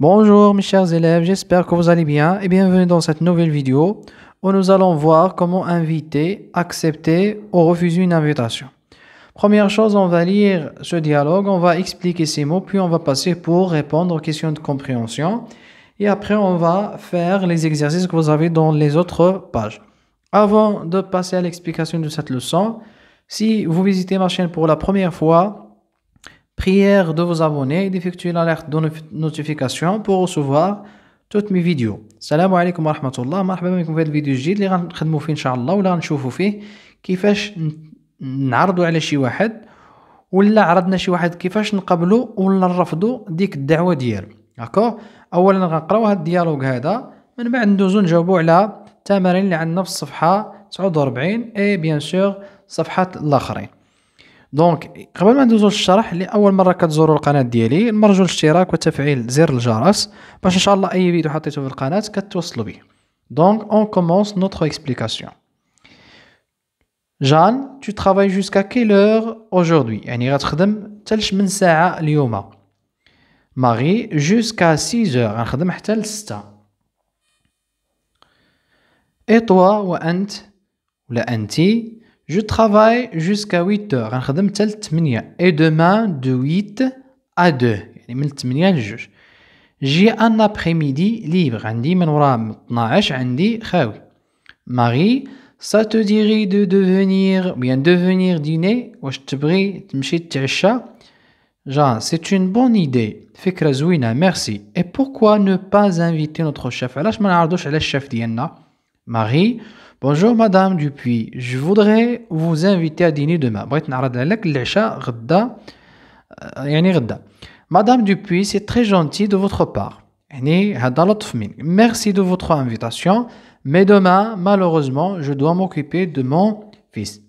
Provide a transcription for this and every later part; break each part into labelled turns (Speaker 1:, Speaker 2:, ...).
Speaker 1: Bonjour mes chers élèves, j'espère que vous allez bien et bienvenue dans cette nouvelle vidéo où nous allons voir comment inviter, accepter ou refuser une invitation. Première chose, on va lire ce dialogue, on va expliquer ces mots, puis on va passer pour répondre aux questions de compréhension. Et après, on va faire les exercices que vous avez dans les autres pages. Avant de passer à l'explication de cette leçon, si vous visitez ma chaîne pour la première fois, Prière de vous abonner et d'effectuer l'alerte de notification pour recevoir toutes mes فيديو السلام عليكم ورحمه الله مرحبا بكم في هذا الفيديو الجديد اللي غنخدمو فيه ان شاء الله ولا غنشوفو فيه كيفاش نعرضو على شي واحد ولا عرضنا شي واحد كيفاش نقبلوا ولا نرفضو ديك الدعوه ديالو داكور اولا غنقراو هاد الديالوج هذا من بعد ندوزو نجاوبو على التمارين اللي عندنا في الصفحه تسعود 49 اي بيان سور صفحه الاخرين دونك قبل ما ندوزو للشرح اللي اول مره كتزوروا القناه ديالي نرجو الاشتراك وتفعيل زر الجرس باش ان شاء الله اي فيديو حطيته في القناه كتوصلوا به دونك اون كومونس نوتر اكسبليكاسيون جان tu travailles jusqu'à quelle heure aujourd'hui يعني غتخدم حتى من ساعه اليوم ماري jusqu'à 6 heures غنخدم حتى ل 6 اي توا وانت ولا انتي Je travaille jusqu'à 8 heures. نخدم حتى 8 et demain de 8 à 2 يعني من 8 ل 2. J'ai un après-midi libre. عندي من وراء 12 عندي خاوي. Marie, ça te dirait de venir ou bien de venir dîner واش تبغي تمشي تتعشى؟ Jean, c'est une bonne idée. فكرة زوينة, merci. Et pourquoi ne pas inviter notre chef? علاش ما نعرضوش على الشيف ديالنا؟ Marie, Bonjour Madame Dupuis, je voudrais vous inviter à dîner demain. بغيت نعرض العشاء غدا يعني Madame Dupuis, c'est très gentil de votre part. Merci de votre invitation, mais demain malheureusement, je dois m'occuper de mon fils.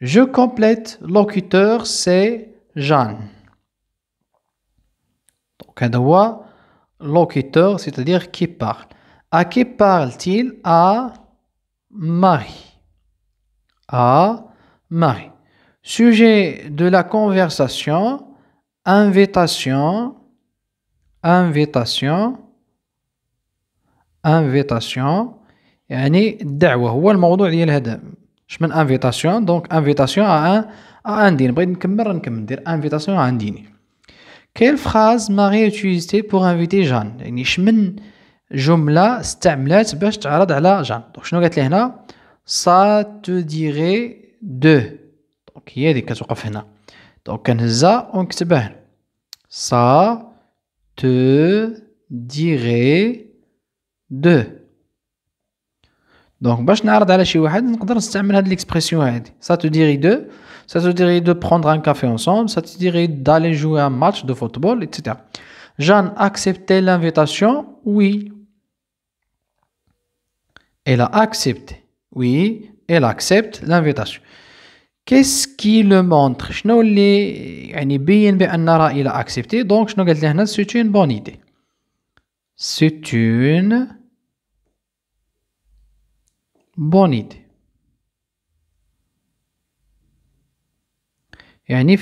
Speaker 1: Je complète locuteur c'est Jean. Donc هذا locuteur, c'est-à-dire qui parle. À qui parle-t-il À Marie. À Marie. Sujet de la conversation, invitation, invitation, invitation, yani da'wa, huwa le ديال هذا. Je invitation, donc invitation à un à dîner. dire invitation à كاين فراز Marie a utilisée انفيتي جان يعني شمن جملة استعملات باش تعرض على جان دونك شنو قالت لي هنا سا تو ديغي دو دونك هي هذيك كتوقف هنا دونك كنهزها ونكتبها هنا سا تو ديغي دو دونك باش نعرض على شي واحد نقدر نستعمل هاد ليكسبرسيون هادي سا تو ديغي دو ça te dirait de prendre un café ensemble, ça te dirait d'aller jouer un match de football, etc. Jeanne acceptait l'invitation Oui. Elle a accepté. Oui, elle accepte l'invitation. Qu'est-ce qui le montre Je ne يعني bien بأن a accepté donc شنو قالت pas, c'est une bonne idée c'est une bonne idée Marie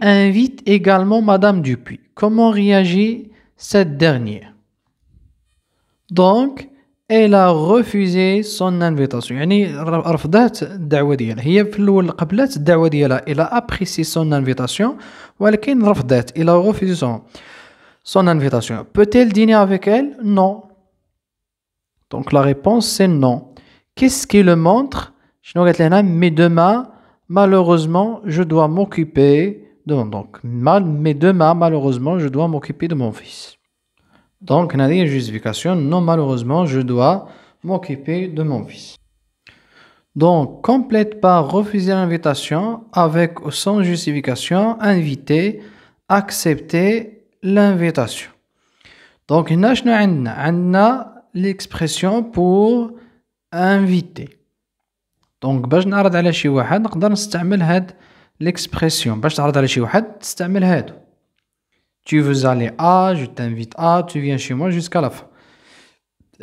Speaker 1: invite également Madame Dupuis. Comment réagit cette dernière Donc, elle a refusé son invitation. يعني Elle a apprécié son invitation ولكن Elle a refusé son, invitation. Peut-elle dîner avec elle Non. Donc la réponse c'est non. Qu'est-ce qui le montre mais demain malheureusement je dois m'occuper donc mais demain malheureusement je dois m'occuper de mon fils donc on a une justification non malheureusement je dois m'occuper de mon fils donc complète par refuser l'invitation avec ou sans justification inviter accepter l'invitation donc y a l'expression pour inviter دونك باش نعرض على شي واحد نقدر نستعمل هاد ليكسبريسيون باش تعرض على شي واحد تستعمل هادو tu veux aller à je t'invite à tu viens chez moi jusqu'à la fin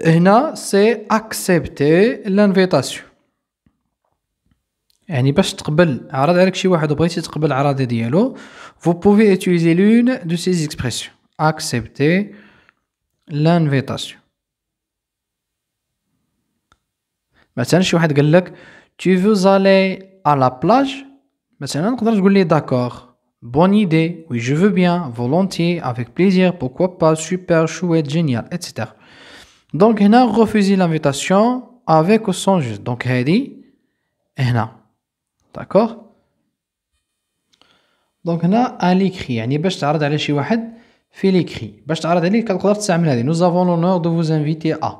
Speaker 1: هنا سي اكسبتي لانفيتاسيون يعني باش تقبل عرض عليك شي واحد وبغيتي تقبل العرض ديالو فو بوفي اتيليزي لون دو سيز اكسبريسيون اكسبتي لانفيتاسيون مثلا شي واحد قال لك tu veux aller à la plage Maintenant, je voulais d'accord. Bonne idée, oui, je veux bien, volontiers, avec plaisir, pourquoi pas, super, chouette, génial, etc. Donc, il a refusé l'invitation avec ou sans juste. Donc, il dit, D'accord Donc, il a à Il a dit, l'écrit. Je te Nous avons l'honneur de vous inviter à.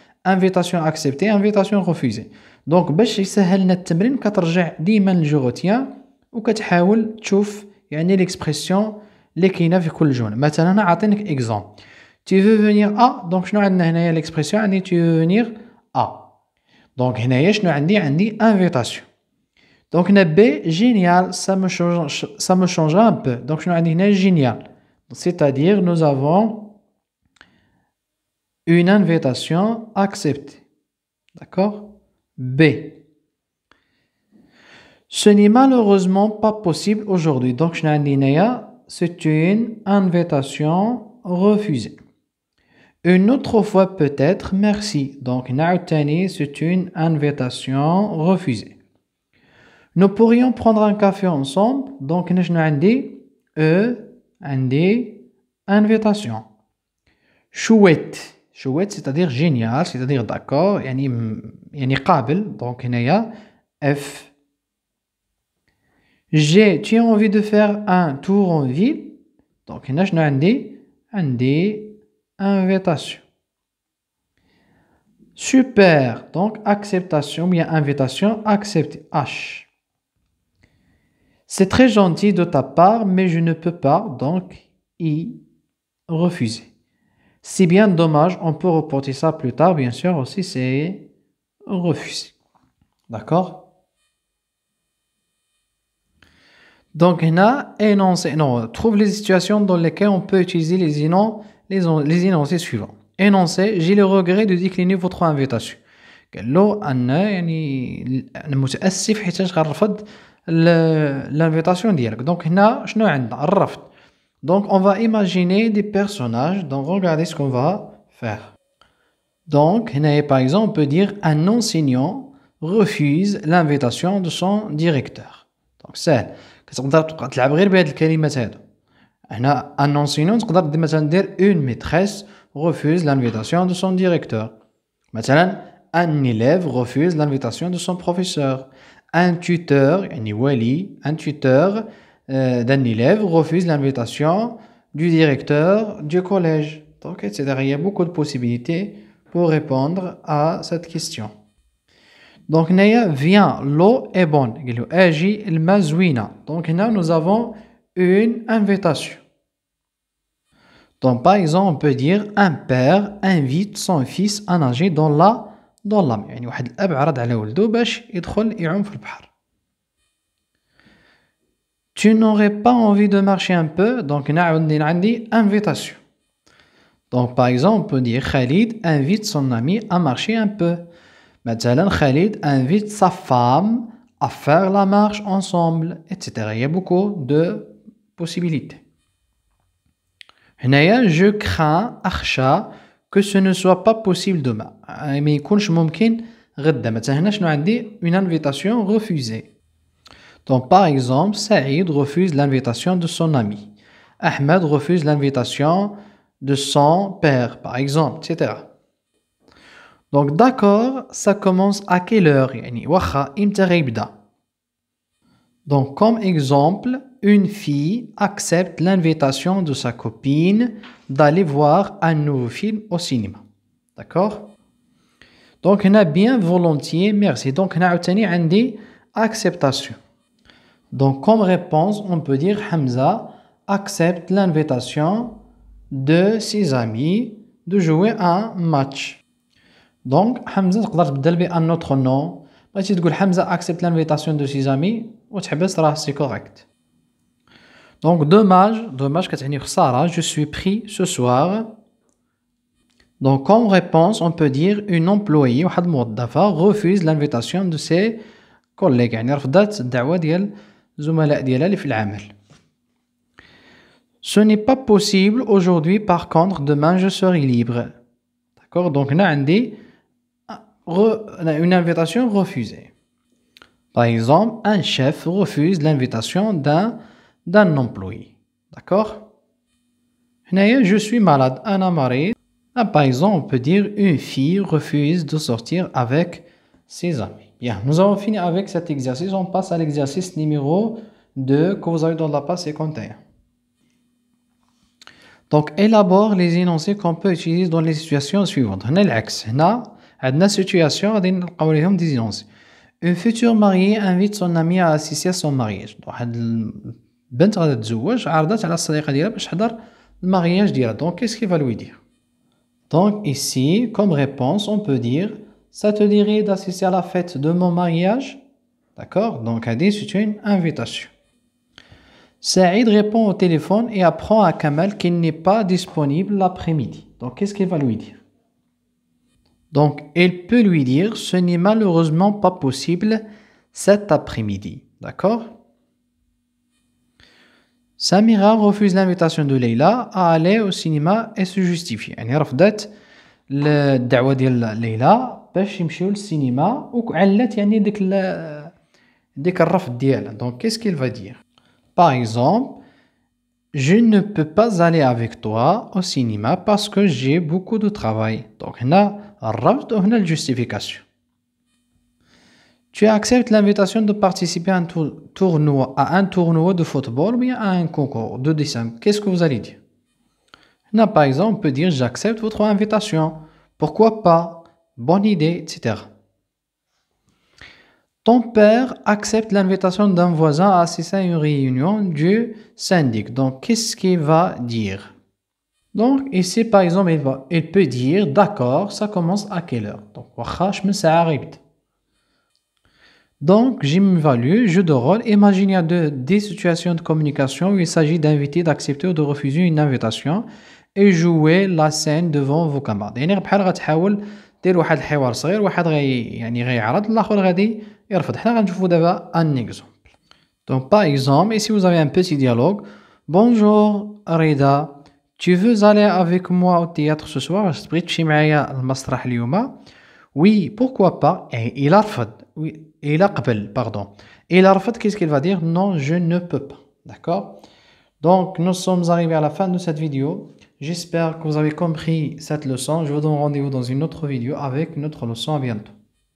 Speaker 1: انفيتاسيون اكسبتي انفيتاسيون ريفوزي دونك باش يسهل لنا التمرين كترجع ديما للجوغوتيا وكتحاول تشوف يعني ليكسبرسيون اللي كاينه في كل جون مثلا انا عاطينك اكزومبل تي فو فينير ا دونك شنو عندنا هنايا ليكسبرسيون عندي تي فو فينير ا دونك هنايا شنو عندي عندي انفيتاسيون دونك هنا بي جينيال سا مو شونج سا مو شونج ان بو دونك شنو عندي هنا جينيال سيتادير نو افون une invitation acceptée. D'accord B. Ce n'est malheureusement pas possible aujourd'hui. Donc, c'est une invitation refusée. Une autre fois peut-être, merci. Donc, Nautani, c'est une invitation refusée. Nous pourrions prendre un café ensemble. Donc, nous avons e, invitation. Chouette. Chouette, C'est à dire génial, c'est à dire d'accord. Il y a donc il y a F. J'ai tu as envie de faire un tour en ville? Donc il y a invitation. Super, donc acceptation, bien invitation, accepte H. C'est très gentil de ta part, mais je ne peux pas, donc y refuser. C'est bien dommage, on peut reporter ça plus tard, bien sûr, aussi c'est refusé. D'accord Donc, a énoncé, non, trouve les situations dans lesquelles on peut utiliser les, les, énoncés suivants. Énoncé, j'ai le regret de décliner votre invitation. قال له يعني غنرفض l'invitation ديالك Donc, هنا شنو عندنا donc, on va imaginer des personnages. Donc, regardez ce qu'on va faire. Donc, par exemple, on peut dire un enseignant refuse l'invitation de son directeur. Donc, c'est كتقدر تبقى peut غير بهاد الكلمات هادو un ان مثلا refuse l'invitation de son directeur مثلا un élève refuse l'invitation de son professeur un tuteur un tuteur euh, d'un élève refuse l'invitation du directeur du collège. Donc, c'est Il y a beaucoup de possibilités pour répondre à cette question. Donc, Naya vient, l'eau est bonne. Donc, là, nous avons une invitation. Donc, par exemple, on peut dire un père invite son fils à nager dans la dans la يعني tu n'aurais pas envie de marcher un peu, donc invitation. Donc par exemple, on peut dire Khalid invite son ami à marcher un peu. Maintenant, Khalid invite sa femme à faire la marche ensemble, etc. Il y a beaucoup de possibilités. je crains, Archa que ce ne soit pas possible demain. Mais il y a une invitation refusée. Donc, par exemple, Saïd refuse l'invitation de son ami. Ahmed refuse l'invitation de son père, par exemple, etc. Donc, d'accord, ça commence à quelle heure Donc, comme exemple, une fille accepte l'invitation de sa copine d'aller voir un nouveau film au cinéma. D'accord Donc, on a bien volontiers, merci. Donc, on a obtenu acceptation. Donc comme réponse, on peut dire Hamza accepte l'invitation de ses amis de jouer un match. Donc Hamza un autre nom. Bah, tu dis Hamza accepte l'invitation de ses amis c'est correct. Donc dommage, dommage كتعني je suis pris ce soir. Donc comme réponse, on peut dire une employée واحد الموظفة refuse l'invitation de ses collègues ce n'est pas possible aujourd'hui, par contre, demain je serai libre. D'accord Donc, on a une invitation refusée. Par exemple, un chef refuse l'invitation d'un, d'un employé. D'accord Je suis malade, un amaré. Ah, par exemple, on peut dire une fille refuse de sortir avec ses amis nous avons fini avec cet exercice. On passe à l'exercice numéro 2 que vous avez dans la page 51. Donc, élabore les énoncés qu'on peut utiliser dans les situations suivantes. On a l'axe. On a situation, des énoncés. Une future mariée invite son amie à assister à son mariage. Donc, البنت غادي تتزوج عرضت على الصديقه ديالها باش تحضر المارياج ديالها دونك كيس كيفا لوي دير دونك ici comme réponse on peut dire ça te dirait d'assister à la fête de mon mariage D'accord Donc hadith, c'est une invitation. Saïd répond au téléphone et apprend à Kamal qu'il n'est pas disponible l'après-midi. Donc qu'est-ce qu'il va lui dire Donc elle peut lui dire ce n'est malheureusement pas possible cet après-midi. D'accord Samira refuse l'invitation de Leila à aller au cinéma et se justifie. Elle refuse le dawadil de Leila باش يمشيو للسينما وعلات يعني ديك ديك الرفض donc qu'est-ce qu'il va dire par exemple Je ne peux pas aller avec toi au cinéma parce que j'ai beaucoup de travail. Donc, هنا الرفض وهنا justification Tu acceptes l'invitation de participer à un tournoi, à un tournoi de football ou à un concours de dessin. Qu'est-ce que vous allez dire par exemple, on peut dire j'accepte votre invitation. Pourquoi pas bonne idée, etc. Ton père accepte l'invitation d'un voisin à assister à une réunion du syndic. Donc, qu'est-ce qu'il va dire Donc, ici, par exemple, il, va, il peut dire, d'accord, ça commence à quelle heure Donc, donc, j'évalue, jeu de rôle. Imaginez des situations de communication où il s'agit d'inviter, d'accepter ou de refuser une invitation et jouer la scène devant vos camarades. دير واحد الحوار صغير واحد غي يعني غيعرض الاخر غادي يرفض حنا غنشوفو دابا ان اكزومبل دونك با اكزومبل ايسي سي وزافي ان بيتي ديالوغ بونجور ريدا tu veux aller avec moi au théâtre ce soir تبغي تمشي معايا المسرح اليوم وي بوكوا با اي لا رفض لا قبل باردون لا رفض كيس كيل فادير نو جو نو بو با pas d'accord donc nous sommes arrivés à la fin de cette vidéo J'espère que vous avez compris cette leçon. Je vous donne rendez-vous dans une autre vidéo avec notre leçon. À bientôt.